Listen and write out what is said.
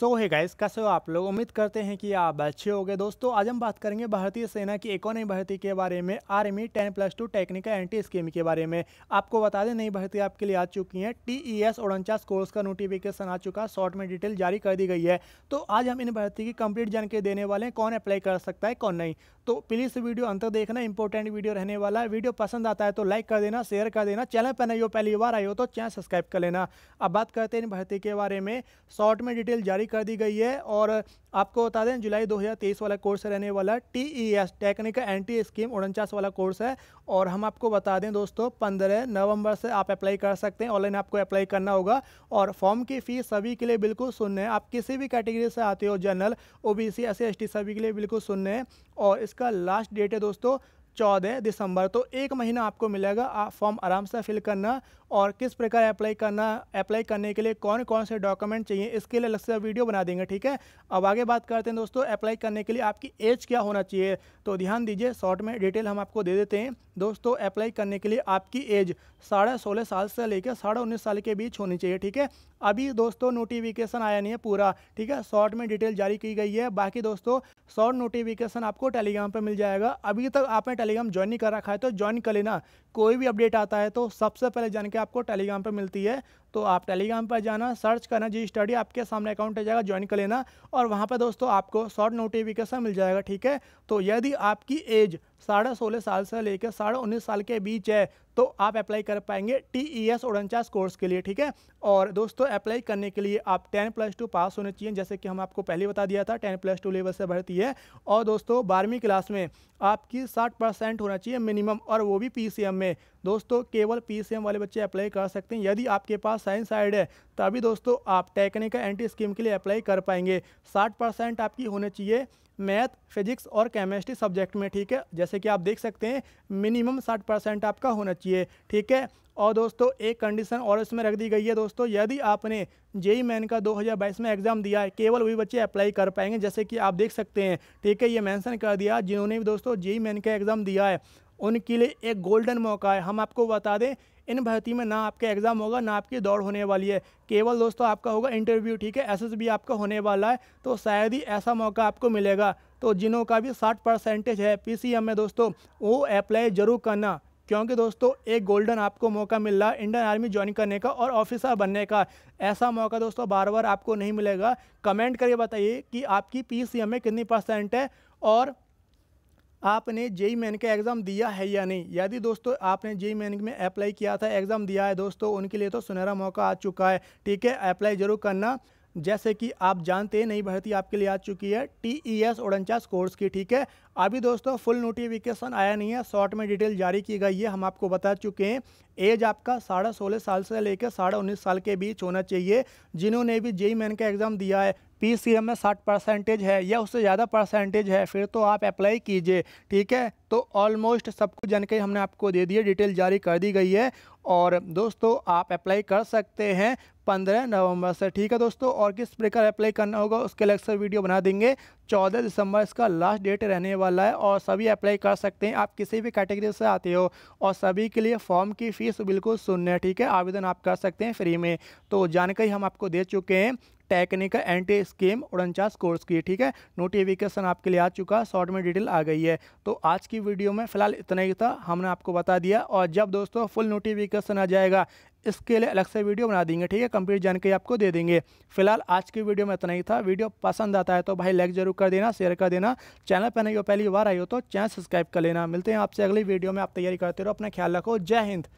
सो है गाइस कैसे हो आप लोग उम्मीद करते हैं कि आप अच्छे हो गए दोस्तों आज हम बात करेंगे भारतीय सेना की नई भर्ती के बारे में army ten plus two technical entry scheme के बारे में आपको बता दें नई भर्ती आपके लिए आ चुकी है टी ई एस उनचास कोर्स का नोटिफिकेशन आ चुका है शॉर्ट में डिटेल जारी कर दी गई है तो आज हम इन भर्ती की कंप्लीट जानकारी देने वाले हैं कौन अप्लाई कर सकता है कौन नहीं तो प्लीज़ वीडियो अंत देखना इंपॉर्टेंट वीडियो रहने वाला है वीडियो पसंद आता है तो लाइक कर देना शेयर कर देना चैनल पर नहीं हो पहली बार आई हो तो चैनल सब्सक्राइब कर लेना अब बात करते हैं इन भर्ती के बारे में शॉर्ट में डिटेल जारी कर दी गई है और आपको बता दें जुलाई 2023 वाला कोर्स रहने वाला T E S technical entry scheme उनचास वाला कोर्स है और हम आपको बता दें दोस्तों 15 नवंबर से आप अप्लाई कर सकते हैं ऑनलाइन आपको अप्लाई करना होगा और फॉर्म की फ़ीस सभी के लिए बिल्कुल शून्य है आप किसी भी कैटेगरी से आते हो general O B C S सभी के लिए बिल्कुल शून्य है और इसका लास्ट डेट है दोस्तों चौदह दिसंबर तो एक महीना आपको मिलेगा आप फॉर्म आराम से फिल करना और किस प्रकार अप्लाई करना अप्लाई करने के लिए कौन कौन से डॉक्यूमेंट चाहिए इसके लिए अलग से वीडियो बना देंगे ठीक है अब आगे बात करते हैं दोस्तों अप्लाई करने के लिए आपकी एज क्या होना चाहिए तो ध्यान दीजिए शॉर्ट में डिटेल हम आपको दे देते हैं दोस्तों अप्लाई करने के लिए आपकी एज साढ़े सोलह साल से लेकर साढ़े उन्नीस साल के बीच होनी चाहिए ठीक है अभी दोस्तों नोटिफिकेशन आया नहीं है पूरा ठीक है शॉर्ट में डिटेल जारी की गई है बाकी दोस्तों शॉर्ट नोटिफिकेशन आपको टेलीग्राम पर मिल जाएगा अभी तक आपने टेलीग्राम ज्वाइन नहीं कर रखा है तो ज्वाइन कर लेना कोई भी अपडेट आता है तो सबसे पहले जान के आपको टेलीग्राम पर मिलती है तो आप टेलीग्राम पर जाना सर्च करना जी स्टडी आपके सामने अकाउंट आ जाएगा ज्वाइन कर लेना और वहाँ पर दोस्तों आपको शॉर्ट नोटिफिकेशन मिल जाएगा ठीक है तो यदि आपकी एज साढ़े सोलह साल से लेकर साढ़े उन्नीस साल के बीच है तो आप अप्लाई कर पाएंगे टी ई एस उनचास कोर्स के लिए ठीक है और दोस्तों अप्लाई करने के लिए आप टेन प्लस टू पास होने चाहिए जैसे कि हम आपको पहले बता दिया था टेन प्लस टू लेवल से भर्ती है और दोस्तों बारहवीं क्लास में आपकी साठ परसेंट होना चाहिए मिनिमम और वो भी पी सी एम में दोस्तों केवल पी सी एम वाले बच्चे अप्लाई कर सकते हैं यदि आपके पास साइंस साइड है तभी दोस्तों आप टेक्निकल एंट्री स्कीम के लिए अप्लाई कर पाएंगे साठ परसेंट आपकी होनी चाहिए मैथ फिजिक्स और केमिस्ट्री सब्जेक्ट में ठीक है जैसे कि आप देख सकते हैं मिनिमम साठ परसेंट आपका होना चाहिए ठीक है और दोस्तों एक कंडीशन और इसमें रख दी गई है दोस्तों यदि आपने जेई मैन का 2022 में एग्ज़ाम दिया है केवल वही बच्चे अप्लाई कर पाएंगे जैसे कि आप देख सकते हैं ठीक है ये मेंशन कर दिया जिन्होंने भी दोस्तों जेई मैन का एग्ज़ाम दिया है उनके लिए एक गोल्डन मौका है हम आपको बता दें इन भर्ती में ना आपका एग्ज़ाम होगा ना आपकी दौड़ होने वाली है केवल दोस्तों आपका होगा इंटरव्यू ठीक है एसएसबी आपका होने वाला है तो शायद ही ऐसा मौका आपको मिलेगा तो जिनों का भी साठ परसेंटेज है पीसीएम में दोस्तों वो अप्लाई जरूर करना क्योंकि दोस्तों एक गोल्डन आपको मौका मिल रहा है इंडियन आर्मी ज्वाइन करने का और ऑफिसर बनने का ऐसा मौका दोस्तों बार बार आपको नहीं मिलेगा कमेंट करिए बताइए कि आपकी पी में कितनी परसेंट है और आपने जेई मैन का एग्ज़ाम दिया है या नहीं यदि दोस्तों आपने जेई मैन में अप्लाई किया था एग्ज़ाम दिया है दोस्तों उनके लिए तो सुनहरा मौका आ चुका है ठीक है अप्लाई जरूर करना जैसे कि आप जानते हैं नई भर्ती आपके लिए आ चुकी है टी ई एस उड़नचास कोर्स की ठीक है अभी दोस्तों फुल नोटिफिकेशन आया नहीं है शॉर्ट में डिटेल जारी की गई है हम आपको बता चुके हैं एज आपका साढ़े सोलह साल से लेकर साढ़े उन्नीस साल के बीच होना चाहिए जिन्होंने भी जेई मैन का एग्ज़ाम दिया है पी सी एम में साठ परसेंटेज है या उससे ज़्यादा परसेंटेज है फिर तो आप अप्लाई कीजिए ठीक है तो ऑलमोस्ट सब कुछ जानकारी हमने आपको दे दी है डिटेल जारी कर दी गई है और दोस्तों आप अप्लाई कर सकते हैं पंद्रह नवंबर से ठीक है दोस्तों और किस प्रकार अप्लाई करना होगा उसके अलग से वीडियो बना देंगे चौदह दिसंबर इसका लास्ट डेट रहने वाला है और सभी अप्लाई कर सकते हैं आप किसी भी कैटेगरी से आते हो और सभी के लिए फॉर्म की फ़ीस बिल्कुल शून्य है ठीक है आवेदन आप कर सकते हैं फ्री में तो जानकारी हम आपको दे चुके हैं टेक्निकल एंटी स्कीम उनचास कोर्स की ठीक है नोटिफिकेशन आपके लिए आ चुका है शॉर्ट में डिटेल आ गई है तो आज की वीडियो में फिलहाल इतना ही था हमने आपको बता दिया और जब दोस्तों फुल नोटिफिकेशन आ जाएगा इसके लिए अलग से वीडियो बना देंगे ठीक है कंप्लीट जानकारी आपको दे देंगे फिलहाल आज की वीडियो में इतना ही था वीडियो पसंद आता है तो भाई लाइक जरूर कर देना शेयर कर देना चैनल पर नहीं हो पहली बार आई हो तो चैनल सब्सक्राइब कर लेना मिलते हैं आपसे अगली वीडियो में आप तैयारी करते रहो अपना ख्याल रखो जय हिंद